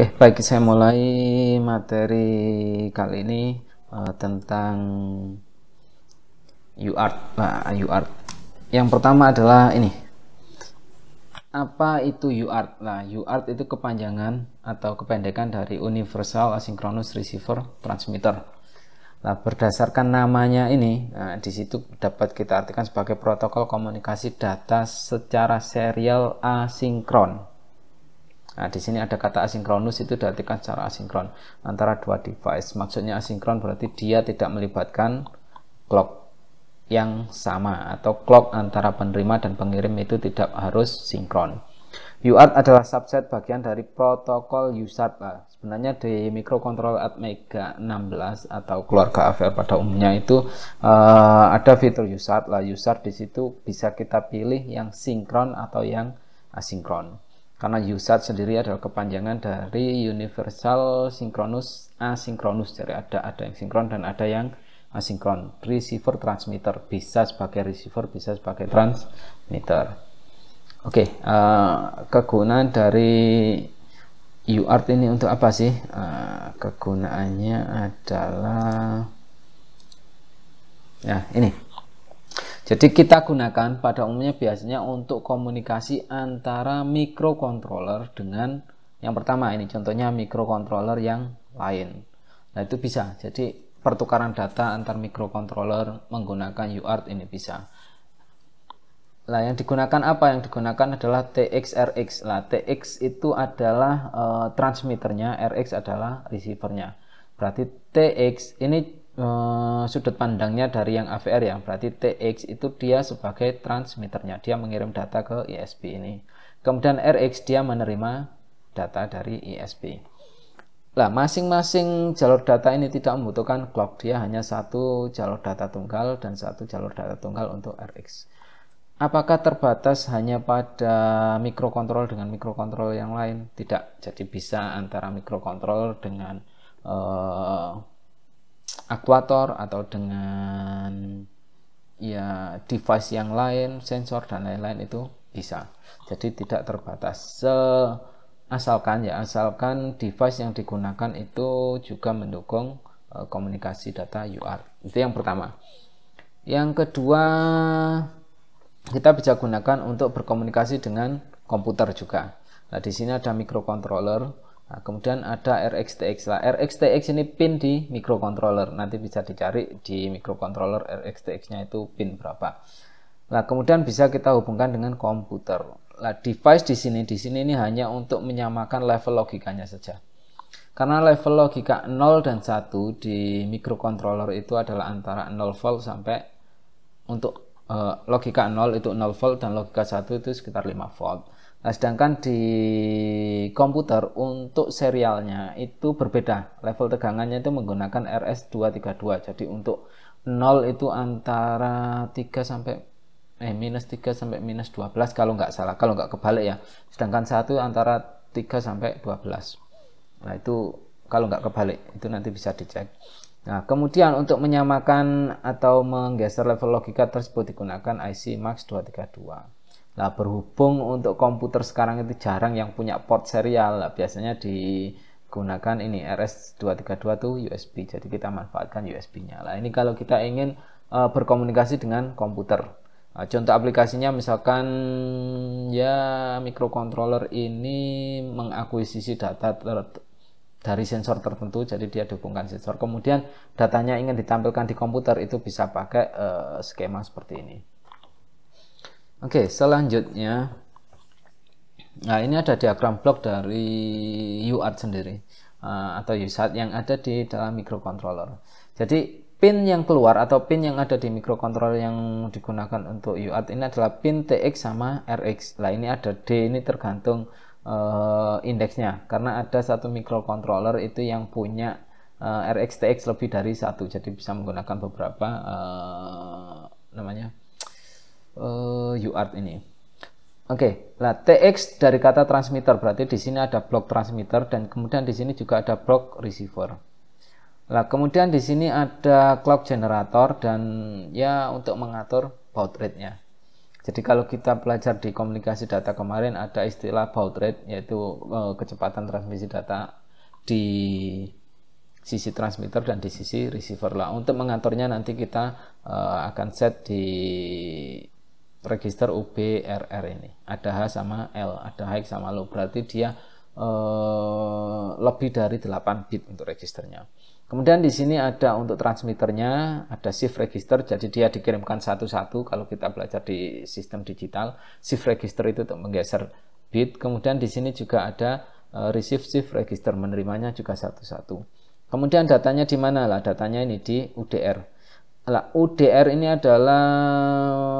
Oke, baik saya mulai materi kali ini uh, tentang UART. Nah, UART. Yang pertama adalah ini. Apa itu UART? Nah, UART itu kepanjangan atau kependekan dari Universal Asynchronous Receiver Transmitter. Nah, berdasarkan namanya ini, nah, di situ dapat kita artikan sebagai protokol komunikasi data secara serial asinkron Nah, di sini ada kata asinkronus itu diartikan secara asinkron antara dua device. Maksudnya asinkron berarti dia tidak melibatkan clock yang sama atau clock antara penerima dan pengirim itu tidak harus sinkron. UART adalah subset bagian dari protokol USART. Sebenarnya di at Atmega 16 atau keluarga AVR pada umumnya itu uh, ada fitur UART Lah UART di situ bisa kita pilih yang sinkron atau yang asinkron karena USAT sendiri adalah kepanjangan dari Universal Synchronous Asynchronous jadi ada ada yang sinkron dan ada yang asinkron receiver transmitter bisa sebagai receiver bisa sebagai transmitter oke okay, uh, eh, kegunaan dari UART ini untuk apa sih uh, kegunaannya adalah ya ini jadi kita gunakan pada umumnya biasanya untuk komunikasi antara microcontroller dengan yang pertama ini contohnya microcontroller yang lain. Nah itu bisa. Jadi pertukaran data antar microcontroller menggunakan UART ini bisa. Nah yang digunakan apa? Yang digunakan adalah TXRX. Nah TX itu adalah e, transmitternya, RX adalah receivernya. Berarti TX ini Eh, sudut pandangnya dari yang AVR yang berarti TX itu dia sebagai transmitternya dia mengirim data ke ISP ini kemudian RX dia menerima data dari ISP lah masing-masing jalur data ini tidak membutuhkan clock, dia hanya satu jalur data tunggal dan satu jalur data tunggal untuk RX. Apakah terbatas hanya pada mikrokontrol dengan mikrokontrol yang lain? Tidak, jadi bisa antara mikrokontrol dengan eh, aktuator atau dengan ya device yang lain, sensor dan lain-lain itu bisa. Jadi tidak terbatas. Se asalkan ya asalkan device yang digunakan itu juga mendukung uh, komunikasi data UART. Itu yang pertama. Yang kedua, kita bisa gunakan untuk berkomunikasi dengan komputer juga. Nah, di sini ada microcontroller Nah, kemudian ada RXTX. Nah, RXTX ini pin di microcontroller. Nanti bisa dicari di microcontroller RXTX-nya itu pin berapa. Nah, kemudian bisa kita hubungkan dengan komputer. Nah, device di sini di sini ini hanya untuk menyamakan level logikanya saja. Karena level logika 0 dan 1 di microcontroller itu adalah antara 0 volt sampai untuk uh, logika 0 itu 0 volt dan logika 1 itu sekitar 5 volt. Nah, sedangkan di komputer untuk serialnya itu berbeda. Level tegangannya itu menggunakan RS232. Jadi untuk 0 itu antara 3 sampai eh minus 3 sampai minus 12 kalau nggak salah, kalau nggak kebalik ya. Sedangkan 1 antara 3 sampai 12. Nah, itu kalau nggak kebalik, itu nanti bisa dicek. Nah, kemudian untuk menyamakan atau menggeser level logika tersebut digunakan IC MAX 232. Nah, berhubung untuk komputer sekarang itu jarang yang punya port serial, nah, biasanya digunakan ini RS232 tuh USB. Jadi kita manfaatkan USB-nya. Nah, ini kalau kita ingin uh, berkomunikasi dengan komputer. Nah, contoh aplikasinya misalkan ya microcontroller ini mengakuisisi data dari sensor tertentu, jadi dia dihubungkan sensor. Kemudian datanya ingin ditampilkan di komputer itu bisa pakai uh, skema seperti ini. Oke, okay, selanjutnya Nah, ini ada diagram blok dari UART sendiri eh, atau UART yang ada di dalam microcontroller. Jadi pin yang keluar atau pin yang ada di microcontroller yang digunakan untuk UART ini adalah pin TX sama RX. Nah ini ada D ini tergantung uh, indeksnya karena ada satu microcontroller itu yang punya uh, eh, RX TX lebih dari satu. Jadi bisa menggunakan beberapa uh, namanya uh, eh, UART ini. Oke, okay, lah TX dari kata transmitter berarti di sini ada blok transmitter dan kemudian di sini juga ada blok receiver. Lah kemudian di sini ada clock generator dan ya untuk mengatur baud rate-nya. Jadi kalau kita belajar di komunikasi data kemarin ada istilah baud rate yaitu uh, kecepatan transmisi data di sisi transmitter dan di sisi receiver. Lah untuk mengaturnya nanti kita uh, akan set di register UBRR ini. Ada H sama L, ada high sama low. Berarti dia eh, lebih dari 8 bit untuk registernya. Kemudian di sini ada untuk transmitternya, ada shift register, jadi dia dikirimkan satu-satu kalau kita belajar di sistem digital. Shift register itu untuk menggeser bit. Kemudian di sini juga ada eh, receive shift register, menerimanya juga satu-satu. Kemudian datanya di mana lah? Datanya ini di UDR lah UDR ini adalah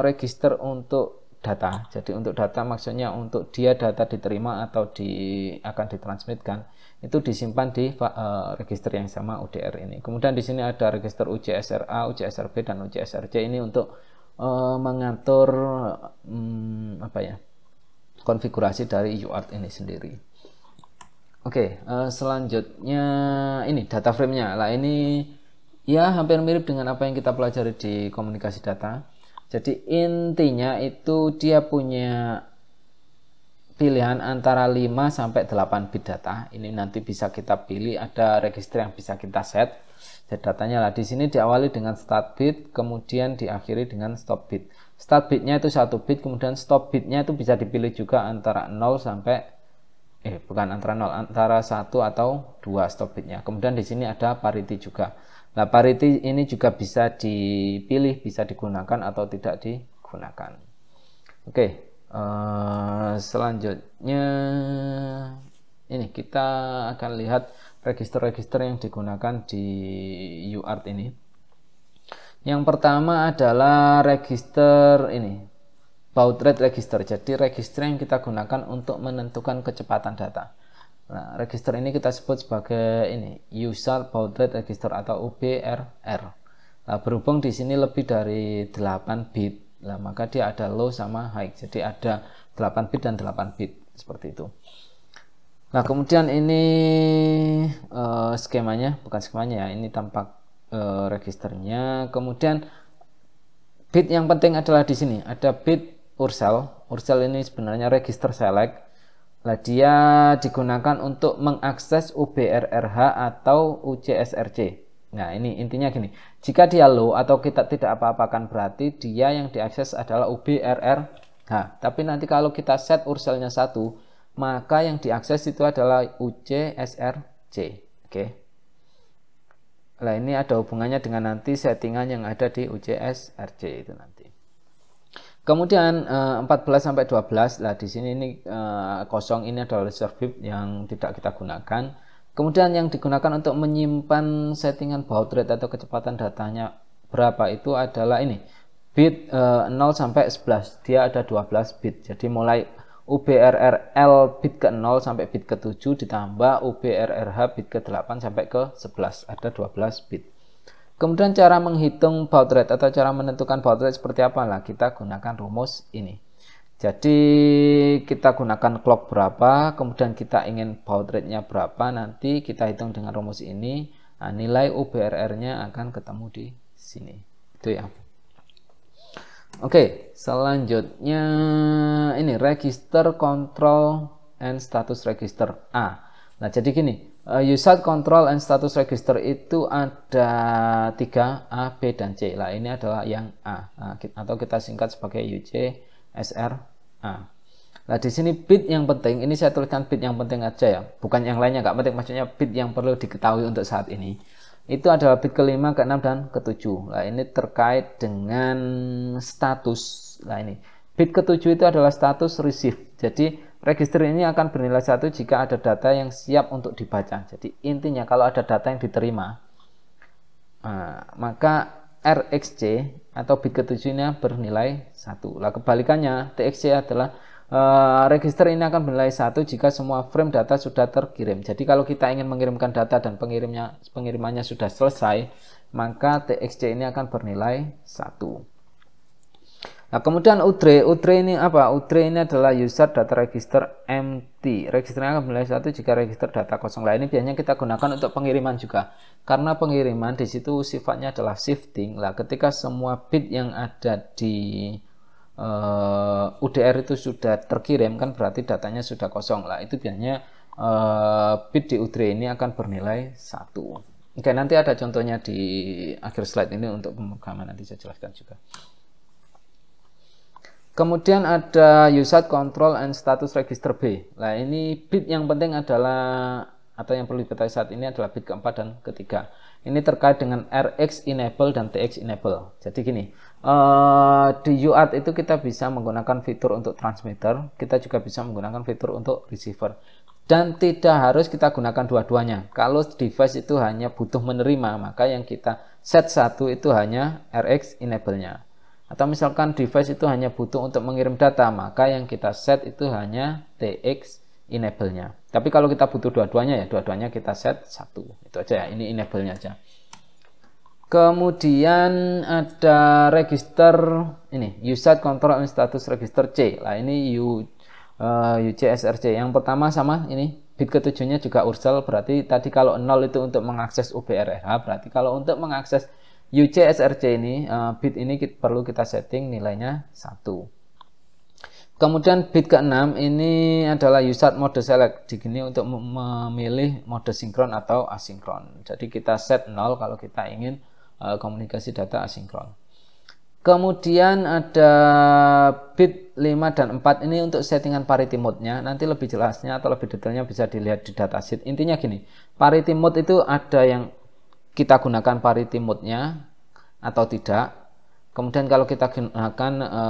register untuk data. Jadi untuk data maksudnya untuk dia data diterima atau di akan ditransmitkan itu disimpan di uh, register yang sama UDR ini. Kemudian di sini ada register UJSRA, UJSRB dan UJSRC ini untuk uh, mengatur um, apa ya? konfigurasi dari UART ini sendiri. Oke, okay, e, uh, selanjutnya ini data frame-nya. Lah ini ya hampir mirip dengan apa yang kita pelajari di komunikasi data. Jadi intinya itu dia punya pilihan antara 5 sampai 8 bit data. Ini nanti bisa kita pilih ada register yang bisa kita set. Jadi datanya lah di sini diawali dengan start bit, kemudian diakhiri dengan stop bit. Start bitnya itu satu bit, kemudian stop bitnya itu bisa dipilih juga antara 0 sampai eh bukan antara 0 antara 1 atau 2 stop bitnya kemudian di sini ada parity juga nah parity ini juga bisa dipilih bisa digunakan atau tidak digunakan oke okay. Eh, selanjutnya ini kita akan lihat register-register yang digunakan di UART ini yang pertama adalah register ini baud rate register. Jadi register yang kita gunakan untuk menentukan kecepatan data. Nah, register ini kita sebut sebagai ini user baud rate register atau UBRR. Nah, berhubung di sini lebih dari 8 bit, nah, maka dia ada low sama high. Jadi ada 8 bit dan 8 bit seperti itu. Nah, kemudian ini uh, skemanya, bukan skemanya ya, ini tampak uh, registernya. Kemudian bit yang penting adalah di sini, ada bit Ursel. Ursel ini sebenarnya register select. Lah dia digunakan untuk mengakses UBRRH atau UCSRC. Nah, ini intinya gini. Jika dia low atau kita tidak apa-apakan berarti dia yang diakses adalah UBRRH. Tapi nanti kalau kita set urselnya satu, maka yang diakses itu adalah UCSRC. Oke. Okay. Nah, ini ada hubungannya dengan nanti settingan yang ada di UCSRC itu nanti. Kemudian uh, eh, 14 sampai 12 lah di sini ini uh, kosong ini adalah reserve heap yang tidak kita gunakan. Kemudian yang digunakan untuk menyimpan settingan baud rate atau kecepatan datanya berapa itu adalah ini bit uh, eh, 0 sampai 11. Dia ada 12 bit. Jadi mulai UBRRL bit ke 0 sampai bit ke 7 ditambah UBRRH bit ke 8 sampai ke 11 ada 12 bit. Kemudian cara menghitung baud rate atau cara menentukan baud rate seperti apa lah kita gunakan rumus ini. Jadi kita gunakan clock berapa, kemudian kita ingin baud rate-nya berapa, nanti kita hitung dengan rumus ini. Nah, nilai UBRR-nya akan ketemu di sini. Itu ya. Oke, selanjutnya ini register control and status register A. Nah, jadi gini, Eh, User control and status register itu ada tiga A, B, dan C. Lah ini adalah yang A nah, atau kita singkat sebagai UC SR A. Nah di sini bit yang penting, ini saya tuliskan bit yang penting aja ya, bukan yang lainnya nggak penting. Maksudnya bit yang perlu diketahui untuk saat ini. Itu adalah bit kelima, keenam dan ketujuh. Nah ini terkait dengan status. Nah ini bit ketujuh itu adalah status receive. Jadi Register ini akan bernilai satu jika ada data yang siap untuk dibaca. Jadi intinya kalau ada data yang diterima, eh, maka RxC atau bit ketujuhnya bernilai satu. Lah kebalikannya TXC adalah uh, register ini akan bernilai satu jika semua frame data sudah terkirim. Jadi kalau kita ingin mengirimkan data dan pengirimnya pengirimannya sudah selesai, maka TXC ini akan bernilai satu. Nah, kemudian udre, utre ini apa? Utre ini adalah user data register empty. Registernya akan mulai satu jika register data kosong. lainnya. ini biasanya kita gunakan untuk pengiriman juga. Karena pengiriman di situ sifatnya adalah shifting. Lah, ketika semua bit yang ada di uh, eh, UDR itu sudah terkirim kan berarti datanya sudah kosong. Lah, itu biasanya uh, bit di udre ini akan bernilai satu. Oke, nanti ada contohnya di akhir slide ini untuk pemrograman nanti saya jelaskan juga. Kemudian ada USAT control and status register B. Nah, ini bit yang penting adalah atau yang perlu diketahui saat ini adalah bit keempat dan ketiga. Ini terkait dengan RX enable dan TX enable. Jadi gini, uh, di UART itu kita bisa menggunakan fitur untuk transmitter, kita juga bisa menggunakan fitur untuk receiver. Dan tidak harus kita gunakan dua-duanya. Kalau device itu hanya butuh menerima, maka yang kita set satu itu hanya RX enable-nya atau misalkan device itu hanya butuh untuk mengirim data, maka yang kita set itu hanya TX enable-nya. Tapi kalau kita butuh dua-duanya ya, dua-duanya kita set satu. Itu aja ya, ini enable-nya aja. Kemudian ada register ini, user control and status register C. Lah ini U, uh, eh, UCSRC. Yang pertama sama ini bit ketujuhnya juga ursel berarti tadi kalau 0 itu untuk mengakses UBRRH berarti kalau untuk mengakses UCSRC ini, uh, bit ini kita, perlu kita setting nilainya satu. Kemudian bit ke-6 ini adalah usat mode select. Digini untuk memilih mode sinkron atau asinkron. Jadi kita set 0 kalau kita ingin uh, komunikasi data asinkron. Kemudian ada bit 5 dan 4 ini untuk settingan parity mode-nya. Nanti lebih jelasnya atau lebih detailnya bisa dilihat di datasheet. Intinya gini, parity mode itu ada yang kita gunakan parity mode-nya atau tidak. Kemudian kalau kita gunakan e,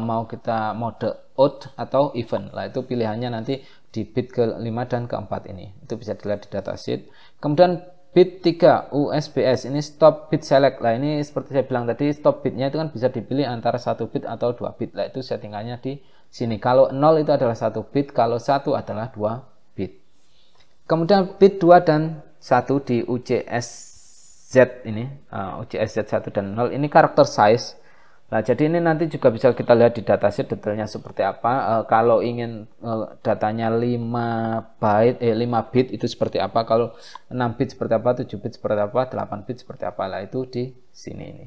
mau kita mode out atau even, lah itu pilihannya nanti di bit ke-5 dan ke-4 ini. Itu bisa dilihat di datasheet. Kemudian bit 3 USBS ini stop bit select. Lah ini seperti saya bilang tadi stop bitnya itu kan bisa dipilih antara 1 bit atau 2 bit. Lah itu settingannya di sini. Kalau 0 itu adalah 1 bit, kalau 1 adalah 2 bit. Kemudian bit 2 dan 1 di UCS Z ini uh, eh, OJS Z1 dan 0 ini karakter size Nah, jadi ini nanti juga bisa kita lihat di dataset detailnya seperti apa. E, kalau ingin e, datanya 5 byte eh 5 bit itu seperti apa, kalau 6 bit seperti apa, 7 bit seperti apa, 8 bit seperti apa lah itu di sini ini.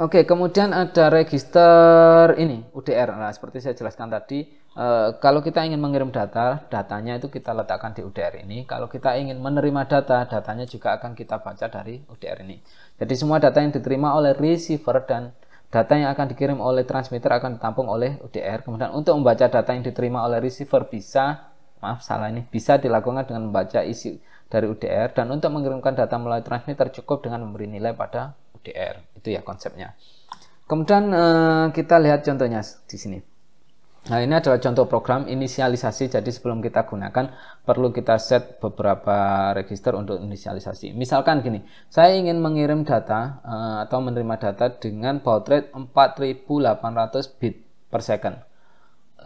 Oke, kemudian ada register ini UDR. Nah, seperti saya jelaskan tadi e, kalau kita ingin mengirim data, datanya itu kita letakkan di UDR ini. Kalau kita ingin menerima data, datanya juga akan kita baca dari UDR ini. Jadi semua data yang diterima oleh receiver dan data yang akan dikirim oleh transmitter akan ditampung oleh UDR. Kemudian untuk membaca data yang diterima oleh receiver bisa, maaf salah ini, bisa dilakukan dengan membaca isi dari UDR dan untuk mengirimkan data melalui transmitter cukup dengan memberi nilai pada UDR. Itu ya konsepnya. Kemudian eh, kita lihat contohnya di sini. Nah, ini adalah contoh program inisialisasi. Jadi, sebelum kita gunakan, perlu kita set beberapa register untuk inisialisasi. Misalkan gini, saya ingin mengirim data eh, atau menerima data dengan baud rate 4800 bit per second.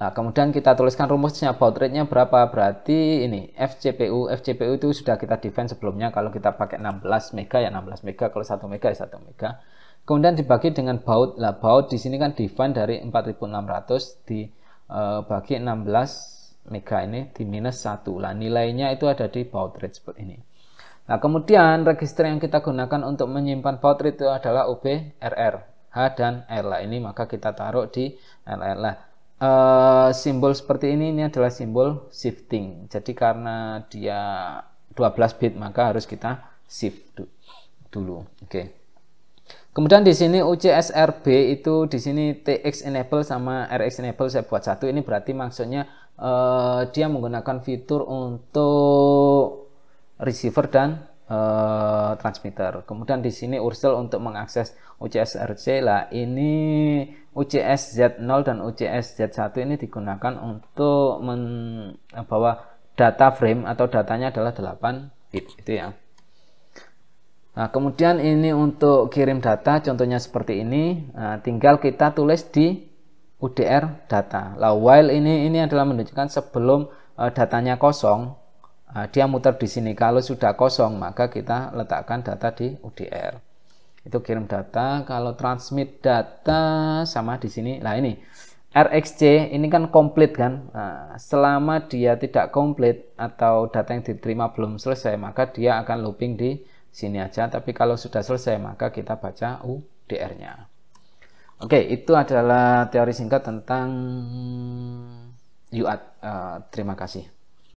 Nah, kemudian kita tuliskan rumusnya baud rate-nya berapa. Berarti ini FCPU, FCPU itu sudah kita define sebelumnya kalau kita pakai 16 mega ya 16 mega, kalau 1 mega ya 1 mega. Kemudian dibagi dengan baud. Lah baud di sini kan define dari 4600 di Eh, bagi 16 mega ini di minus 1 lah nilainya itu ada di baud rate seperti ini nah kemudian register yang kita gunakan untuk menyimpan baud rate itu adalah UBRR H dan R lah ini maka kita taruh di l lah e, simbol seperti ini ini adalah simbol shifting jadi karena dia 12 bit maka harus kita shift dulu oke okay. Kemudian di sini UCSRB itu di sini TX enable sama RX enable saya buat satu. Ini berarti maksudnya uh, dia menggunakan fitur untuk receiver dan uh, transmitter. Kemudian di sini Ursel untuk mengakses UCSRC lah. Ini UCS Z0 dan UCS Z1 ini digunakan untuk membawa eh, data frame atau datanya adalah 8 bit itu ya. Nah, kemudian ini untuk kirim data, contohnya seperti ini. Nah, tinggal kita tulis di UDR data. Nah, while ini ini adalah menunjukkan sebelum uh, datanya kosong, uh, dia muter di sini. Kalau sudah kosong, maka kita letakkan data di UDR. Itu kirim data. Kalau transmit data sama di sini. Nah, ini RxC ini kan komplit kan. Nah, selama dia tidak komplit atau data yang diterima belum selesai, maka dia akan looping di sini aja tapi kalau sudah selesai maka kita baca UDR-nya. Oke, itu adalah teori singkat tentang UAT. Uh, eh, terima kasih.